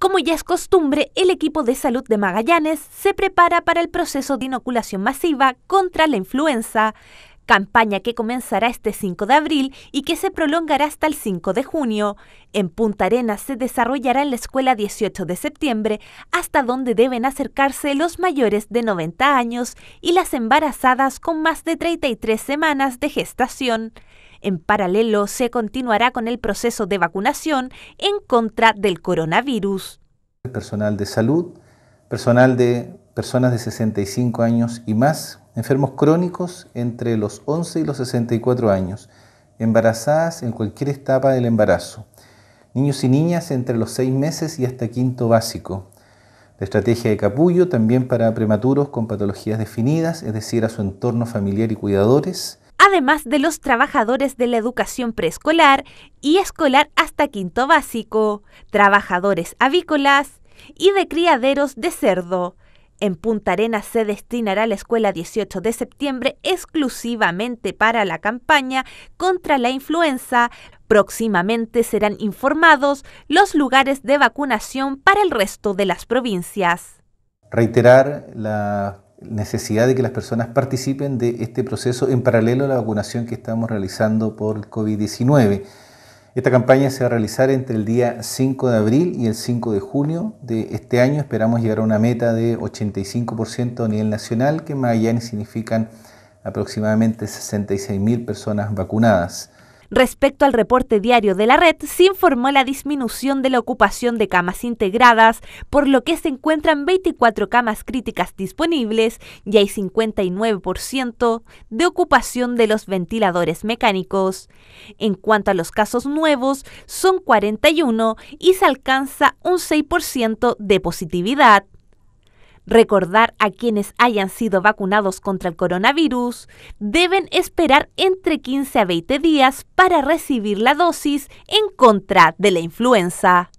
Como ya es costumbre, el equipo de salud de Magallanes se prepara para el proceso de inoculación masiva contra la influenza, campaña que comenzará este 5 de abril y que se prolongará hasta el 5 de junio. En Punta Arenas se desarrollará en la escuela 18 de septiembre, hasta donde deben acercarse los mayores de 90 años y las embarazadas con más de 33 semanas de gestación. En paralelo, se continuará con el proceso de vacunación en contra del coronavirus. Personal de salud, personal de personas de 65 años y más, enfermos crónicos entre los 11 y los 64 años, embarazadas en cualquier etapa del embarazo, niños y niñas entre los 6 meses y hasta quinto básico, la estrategia de capullo también para prematuros con patologías definidas, es decir, a su entorno familiar y cuidadores, además de los trabajadores de la educación preescolar y escolar hasta quinto básico, trabajadores avícolas y de criaderos de cerdo. En Punta Arenas se destinará la escuela 18 de septiembre exclusivamente para la campaña contra la influenza. Próximamente serán informados los lugares de vacunación para el resto de las provincias. Reiterar la necesidad de que las personas participen de este proceso en paralelo a la vacunación que estamos realizando por el COVID-19. Esta campaña se va a realizar entre el día 5 de abril y el 5 de junio de este año. Esperamos llegar a una meta de 85% a nivel nacional, que en significan aproximadamente 66.000 personas vacunadas. Respecto al reporte diario de la red, se informó la disminución de la ocupación de camas integradas, por lo que se encuentran 24 camas críticas disponibles y hay 59% de ocupación de los ventiladores mecánicos. En cuanto a los casos nuevos, son 41 y se alcanza un 6% de positividad. Recordar a quienes hayan sido vacunados contra el coronavirus deben esperar entre 15 a 20 días para recibir la dosis en contra de la influenza.